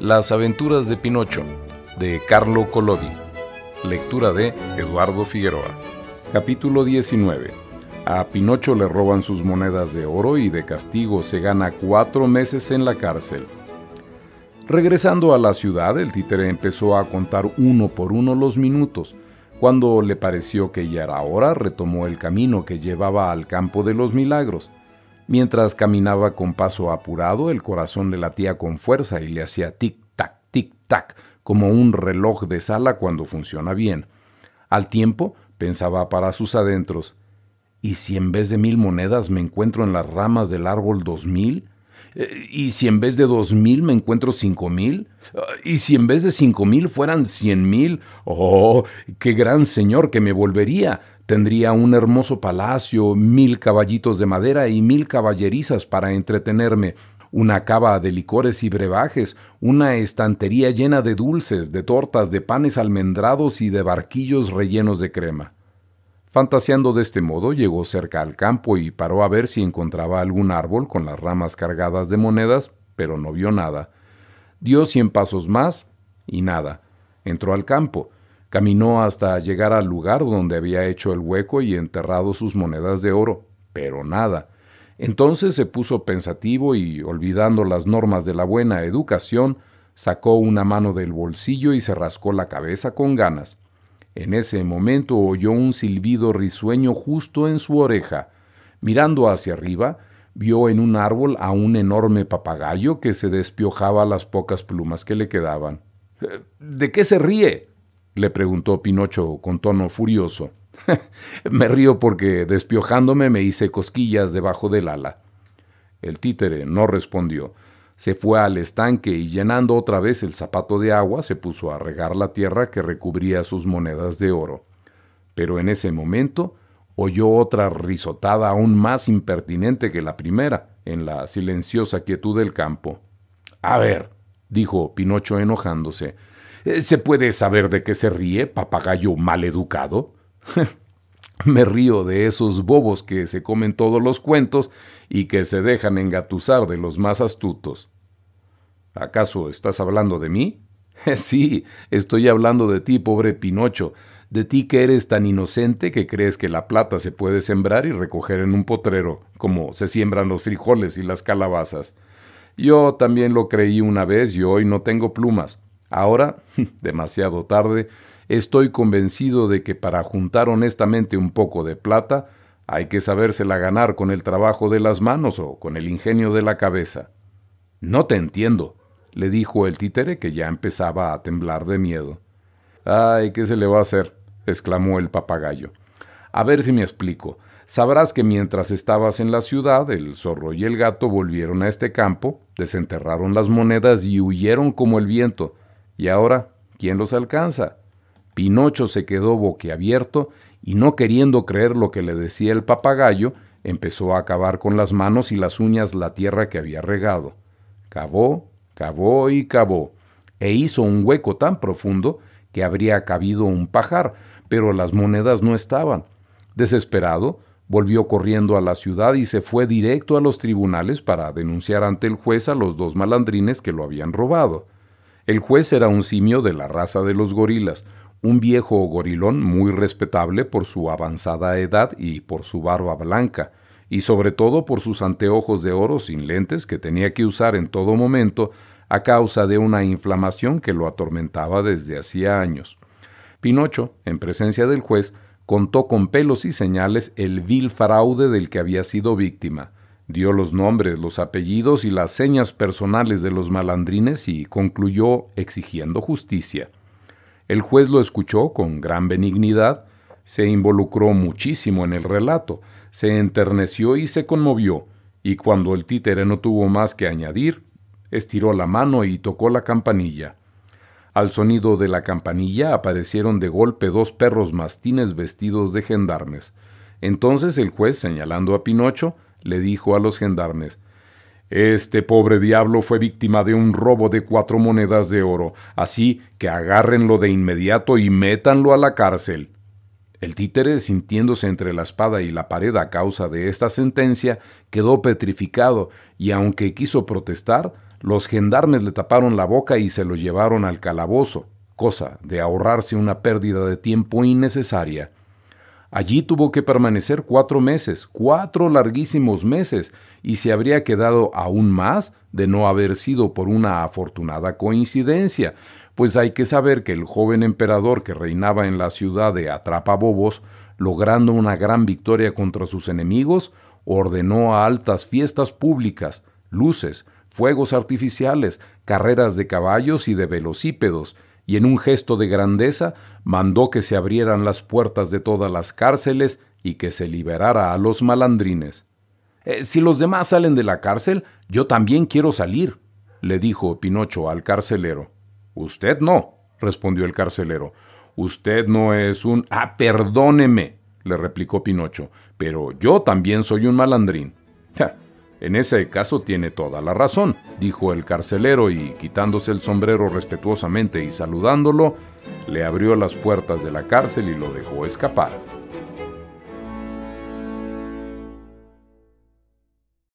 Las aventuras de Pinocho, de Carlo Collodi. Lectura de Eduardo Figueroa. Capítulo 19. A Pinocho le roban sus monedas de oro y de castigo se gana cuatro meses en la cárcel. Regresando a la ciudad, el títere empezó a contar uno por uno los minutos. Cuando le pareció que ya era hora, retomó el camino que llevaba al campo de los milagros. Mientras caminaba con paso apurado, el corazón le latía con fuerza y le hacía tic-tac, tic-tac, como un reloj de sala cuando funciona bien. Al tiempo, pensaba para sus adentros, ¿y si en vez de mil monedas me encuentro en las ramas del árbol dos mil? Eh, ¿Y si en vez de dos mil me encuentro cinco mil? ¿Y si en vez de cinco mil fueran cien mil? ¡Oh, qué gran señor que me volvería! Tendría un hermoso palacio, mil caballitos de madera y mil caballerizas para entretenerme, una cava de licores y brebajes, una estantería llena de dulces, de tortas, de panes almendrados y de barquillos rellenos de crema. Fantaseando de este modo, llegó cerca al campo y paró a ver si encontraba algún árbol con las ramas cargadas de monedas, pero no vio nada. Dio cien pasos más y nada. Entró al campo. Caminó hasta llegar al lugar donde había hecho el hueco y enterrado sus monedas de oro, pero nada. Entonces se puso pensativo y, olvidando las normas de la buena educación, sacó una mano del bolsillo y se rascó la cabeza con ganas. En ese momento oyó un silbido risueño justo en su oreja. Mirando hacia arriba, vio en un árbol a un enorme papagayo que se despiojaba las pocas plumas que le quedaban. Eh, ¿De qué se ríe? le preguntó Pinocho con tono furioso. me río porque despiojándome me hice cosquillas debajo del ala. El títere no respondió. Se fue al estanque y llenando otra vez el zapato de agua se puso a regar la tierra que recubría sus monedas de oro. Pero en ese momento oyó otra risotada aún más impertinente que la primera, en la silenciosa quietud del campo. A ver, dijo Pinocho enojándose, eh, ¿Se puede saber de qué se ríe, papagayo maleducado? Me río de esos bobos que se comen todos los cuentos y que se dejan engatusar de los más astutos. ¿Acaso estás hablando de mí? sí, estoy hablando de ti, pobre Pinocho, de ti que eres tan inocente que crees que la plata se puede sembrar y recoger en un potrero, como se siembran los frijoles y las calabazas. Yo también lo creí una vez y hoy no tengo plumas. Ahora, demasiado tarde, estoy convencido de que para juntar honestamente un poco de plata, hay que sabérsela ganar con el trabajo de las manos o con el ingenio de la cabeza. No te entiendo, le dijo el títere que ya empezaba a temblar de miedo. Ay, ¿qué se le va a hacer? exclamó el papagayo. A ver si me explico. Sabrás que mientras estabas en la ciudad, el zorro y el gato volvieron a este campo, desenterraron las monedas y huyeron como el viento. Y ahora, ¿quién los alcanza? Pinocho se quedó boquiabierto y no queriendo creer lo que le decía el papagayo, empezó a cavar con las manos y las uñas la tierra que había regado. Cavó, cavó y cavó, e hizo un hueco tan profundo que habría cabido un pajar, pero las monedas no estaban. Desesperado, volvió corriendo a la ciudad y se fue directo a los tribunales para denunciar ante el juez a los dos malandrines que lo habían robado. El juez era un simio de la raza de los gorilas, un viejo gorilón muy respetable por su avanzada edad y por su barba blanca, y sobre todo por sus anteojos de oro sin lentes que tenía que usar en todo momento a causa de una inflamación que lo atormentaba desde hacía años. Pinocho, en presencia del juez, contó con pelos y señales el vil fraude del que había sido víctima, Dio los nombres, los apellidos y las señas personales de los malandrines y concluyó exigiendo justicia. El juez lo escuchó con gran benignidad, se involucró muchísimo en el relato, se enterneció y se conmovió, y cuando el títere no tuvo más que añadir, estiró la mano y tocó la campanilla. Al sonido de la campanilla aparecieron de golpe dos perros mastines vestidos de gendarmes. Entonces el juez, señalando a Pinocho, le dijo a los gendarmes. Este pobre diablo fue víctima de un robo de cuatro monedas de oro, así que agárrenlo de inmediato y métanlo a la cárcel. El títere, sintiéndose entre la espada y la pared a causa de esta sentencia, quedó petrificado y aunque quiso protestar, los gendarmes le taparon la boca y se lo llevaron al calabozo, cosa de ahorrarse una pérdida de tiempo innecesaria. Allí tuvo que permanecer cuatro meses, cuatro larguísimos meses, y se habría quedado aún más de no haber sido por una afortunada coincidencia, pues hay que saber que el joven emperador que reinaba en la ciudad de Atrapabobos, logrando una gran victoria contra sus enemigos, ordenó a altas fiestas públicas, luces, fuegos artificiales, carreras de caballos y de velocípedos, y en un gesto de grandeza mandó que se abrieran las puertas de todas las cárceles y que se liberara a los malandrines. Eh, si los demás salen de la cárcel, yo también quiero salir, le dijo Pinocho al carcelero. Usted no, respondió el carcelero. Usted no es un... Ah, perdóneme, le replicó Pinocho, pero yo también soy un malandrín. En ese caso tiene toda la razón, dijo el carcelero y, quitándose el sombrero respetuosamente y saludándolo, le abrió las puertas de la cárcel y lo dejó escapar.